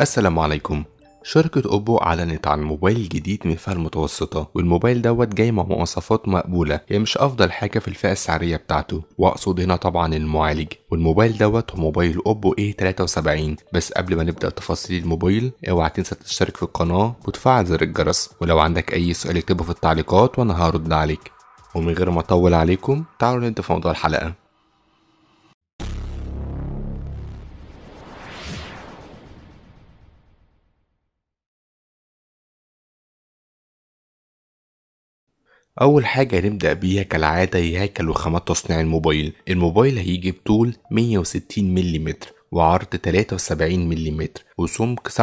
السلام عليكم شركة أوبو أعلنت عن موبايل جديد من الفئة المتوسطة والموبايل دوت جاي مع مواصفات مقبولة هي مش أفضل حاجة في الفئة السعرية بتاعته وأقصد هنا طبعا المعالج والموبايل دوت هو موبايل أوبو A73 بس قبل ما نبدأ تفاصيل الموبايل اوعى تنسى تشترك في القناة وتفعل زر الجرس ولو عندك أي سؤال اكتبه في التعليقات وأنا هرد عليك ومن غير ما أطول عليكم تعالوا نبدأ في موضوع الحلقة أول حاجة هنبدأ بيها كالعادة هي هيكل وخامات تصنيع الموبايل الموبايل هيجي بطول 160 ملم وعرض 73 ملم وسمك 7.5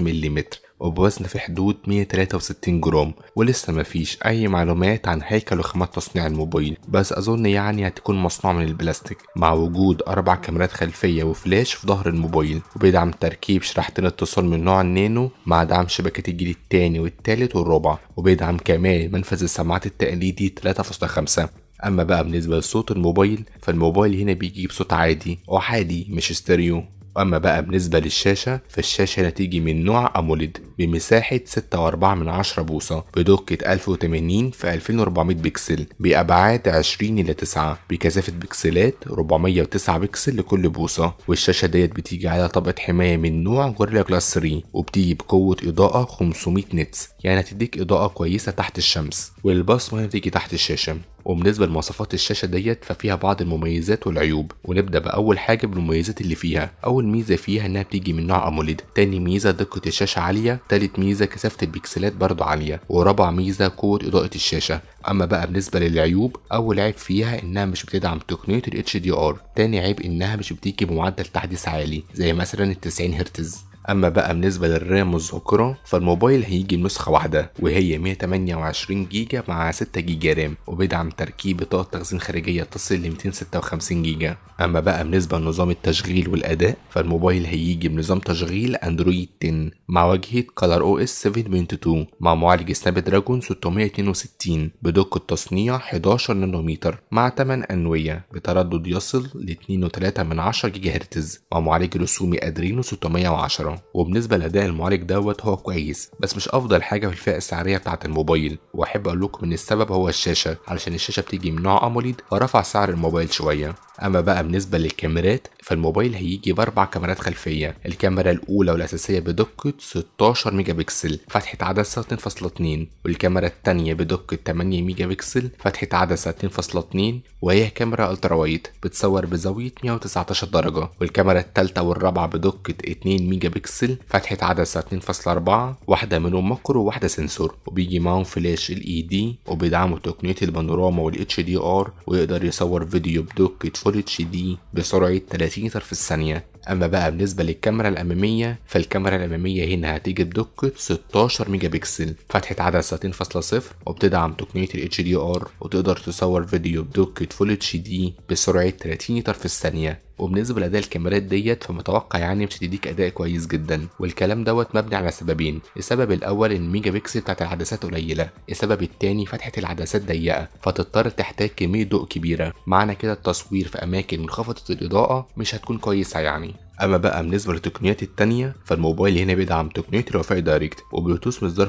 ملم وبوزن في حدود 163 جرام ولسه مفيش أي معلومات عن هيكل وخامات تصنيع الموبايل بس أظن يعني هتكون مصنوع من البلاستيك مع وجود أربع كاميرات خلفية وفلاش في ظهر الموبايل وبيدعم تركيب شريحتين اتصال من نوع النانو مع دعم شبكة الجيل التاني والتالت والرابع وبيدعم كمان منفذ السماعات التقليدي 3.5 اما بقى بالنسبه لصوت الموبايل فالموبايل هنا بيجيب صوت عادي احادي مش ستيريو أما بقى بالنسبة للشاشة فالشاشة هتيجي من نوع أموليد بمساحة 6.4 بوصة بدقة 1080 في 2400 بكسل بأبعاد 20 إلى 9 بكثافة بكسلات 409 بكسل لكل بوصة والشاشة ديت بتيجي على طبقة حماية من نوع غوريلا جلاس 3 وبتيجي بقوة إضاءة 500 نتس يعني هتديك إضاءة كويسة تحت الشمس والبصمة هتيجي تحت الشاشة وبالنسبة لمواصفات الشاشة ديت ففيها بعض المميزات والعيوب ونبدأ بأول حاجة بالمميزات اللي فيها أول ميزة فيها إنها بتيجي من نوع أموليد تاني ميزة دقة الشاشة عالية تالت ميزة كثافة البكسلات برضو عالية ورابع ميزة قوة إضاءة الشاشة أما بقى بالنسبة للعيوب أول عيب فيها إنها مش بتدعم تقنية ال HDR تاني عيب إنها مش بتيجي بمعدل تحديث عالي زي مثلا ال 90 هرتز اما بقى بالنسبه للرام والذاكره فالموبايل هيجي بنسخه واحده وهي 128 جيجا مع 6 جيجا رام وبيدعم تركيب بطاقه تخزين خارجيه تصل ل 256 جيجا اما بقى بالنسبه لنظام التشغيل والاداء فالموبايل هيجي بنظام تشغيل اندرويد 10 مع واجهه كلر او اس 7.2 مع معالج سناب دراجون 662 بدقه تصنيع 11 نانومتر مع 8 انويه بتردد يصل ل 2.3 جيجا هرتز ومعالج رسومي ادرينو 610 وبالنسبة لأداء المعالج دوت هو كويس بس مش أفضل حاجة في الفئة السعرية بتاعة الموبايل وأحب أقول لكم إن السبب هو الشاشة علشان الشاشة بتيجي من نوع أموليد فرفع سعر الموبايل شوية اما بقى بالنسبه للكاميرات فالموبايل هيجي باربع كاميرات خلفيه الكاميرا الاولى والاساسيه بدقه 16 ميجا بكسل فتحه عدسه 2.2 والكاميرا الثانيه بدقه 8 ميجا بكسل فتحه عدسه 2.2 وهي كاميرا الترا وايد بتصور بزاويه 119 درجه والكاميرا الثالثه والرابعه بدقه 2 ميجا بكسل فتحه عدسه 2.4 واحده منهم ماكرو وواحده سنسور وبيجي معاهم فلاش ال اي e دي وبيدعموا تقنيه البانوراما والاتش دي ار ويقدر يصور فيديو بدقه Solid HD بسرعة 30 متر في الثانية أما بقى بالنسبة للكاميرا الأمامية فالكاميرا الأمامية هنا هتيجي بدقة 16 ميجا بكسل فتحة عدسة 2.0 وبتدعم تقنية ال HDR وتقدر تصور فيديو بدقة Full HD بسرعة 30 متر في الثانية وبالنسبه لاداء الكاميرات ديت فمتوقع يعني مش هتديك اداء كويس جدا والكلام دوت مبني على سببين السبب الاول ان الميجا بكسل بتاعت العدسات قليله السبب الثاني فتحه العدسات ضيقه فتضطر تحتاج كميه ضوء كبيره معنى كده التصوير في اماكن منخفضه الاضاءه مش هتكون كويسه يعني اما بقى بالنسبه للتقنيات التانية فالموبايل هنا بيدعم تقنيه الوفاء دايركت وبلوتوث مصدر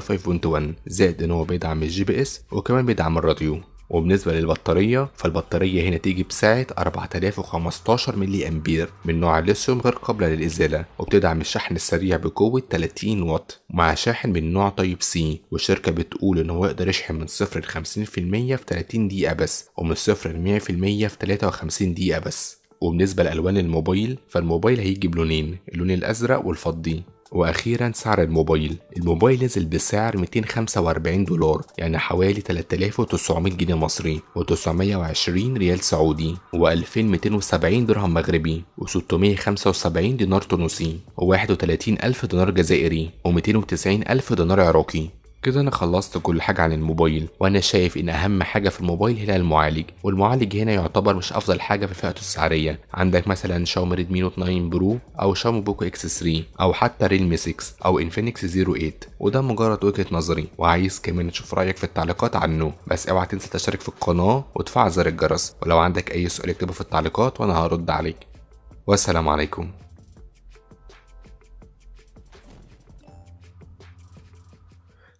5.1 زائد ان هو بيدعم الجي بي اس وكمان بيدعم الراديو وبالنسبة للبطارية فالبطارية هنا تيجي بسعة 4015 ملي أمبير من نوع الليثيوم غير قابلة للإزالة وبتدعم الشحن السريع بقوة 30 واط مع شاحن من نوع تايب سي والشركة بتقول إن هو يقدر يشحن من 0 ل 50% في 30 دقيقة بس ومن 0 ل 100% في 53 دقيقة بس وبالنسبة لألوان الموبايل فالموبايل هيجي بلونين اللون الأزرق والفضي واخيرا سعر الموبايل الموبايل نزل بسعر 245 دولار يعني حوالي 3900 جنيه مصري و920 ريال سعودي و2270 درهم مغربي و675 دينار تونسي و31000 دينار جزائري و290000 دينار عراقي كده انا خلصت كل حاجه عن الموبايل وانا شايف ان اهم حاجه في الموبايل هنا المعالج والمعالج هنا يعتبر مش افضل حاجه في فئته السعريه عندك مثلا شاومي ريدمي نوت 9 برو او شاومي بوكو اكس 3 او حتى ريلمي 6 او انفينكس 08 وده مجرد وجهه نظري وعايز كمان تشوف رايك في التعليقات عنه بس اوعى تنسى تشترك في القناه وتفعل زر الجرس ولو عندك اي سؤال اكتبه في التعليقات وانا هرد عليك والسلام عليكم